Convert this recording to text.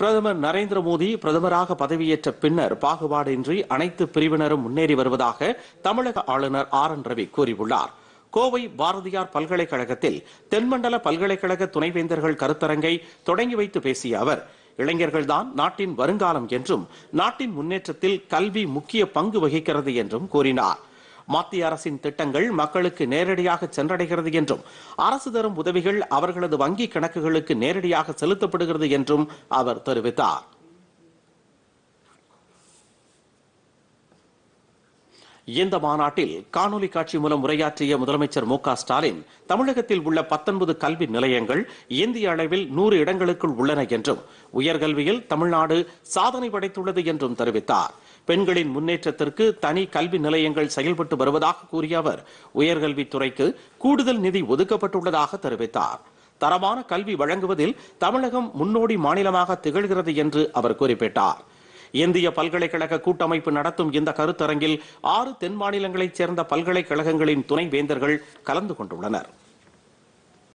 பிரதமர் நரேந்திர மோடி பிரதமராக பதவியேற்ற பின்னர் பாகுபாடின்றி அனைத்து பிரிவினரும் முன்னேறி வருவதாக தமிழக ஆளுநர் ஆர் என் ரவி கூறியுள்ளார் கோவை பாரதியார் பல்கலைக்கழகத்தில் தென்மண்டல பல்கலைக்கழக துணைவேந்தர்கள் கருத்தரங்கை தொடங்கி வைத்து பேசிய அவர் இளைஞர்கள்தான் நாட்டின் வருங்காலம் என்றும் நாட்டின் முன்னேற்றத்தில் கல்வி முக்கிய பங்கு வகிக்கிறது என்றும் கூறினார் மத்திய அரசின் திட்டங்கள் மக்களுக்கு நேரடியாக சென்றடைகிறது என்றும் அரசு தரும் உதவிகள் அவர்களது வங்கி கணக்குகளுக்கு நேரடியாக செலுத்தப்படுகிறது என்றும் அவர் தெரிவித்தார் இந்த மாநாட்டில் காணொலி காட்சி மூலம் உரையாற்றிய முதலமைச்சர் மு ஸ்டாலின் தமிழகத்தில் உள்ள பத்தொன்பது கல்வி நிலையங்கள் இந்திய அளவில் நூறு இடங்களுக்குள் உள்ளன என்றும் உயர்கல்வியில் தமிழ்நாடு சாதனை படைத்துள்ளது என்றும் தெரிவித்தார் பெண்களின் முன்னேற்றத்திற்கு தனி கல்வி நிலையங்கள் செயல்பட்டு வருவதாக கூறிய அவர் உயர்கல்வித்துறைக்கு கூடுதல் நிதி ஒதுக்கப்பட்டுள்ளதாக தெரிவித்தார் தரமான கல்வி வழங்குவதில் தமிழகம் முன்னோடி மாநிலமாக திகழ்கிறது என்று அவர் குறிப்பிட்டார் இந்திய பல்கலைக்கழக கூட்டமைப்பு நடத்தும் இந்த கருத்தரங்கில் ஆறு தென் மாநிலங்களைச் சேர்ந்த பல்கலைக்கழகங்களின் துணைவேந்தர்கள் கலந்து கொண்டுள்ளனர்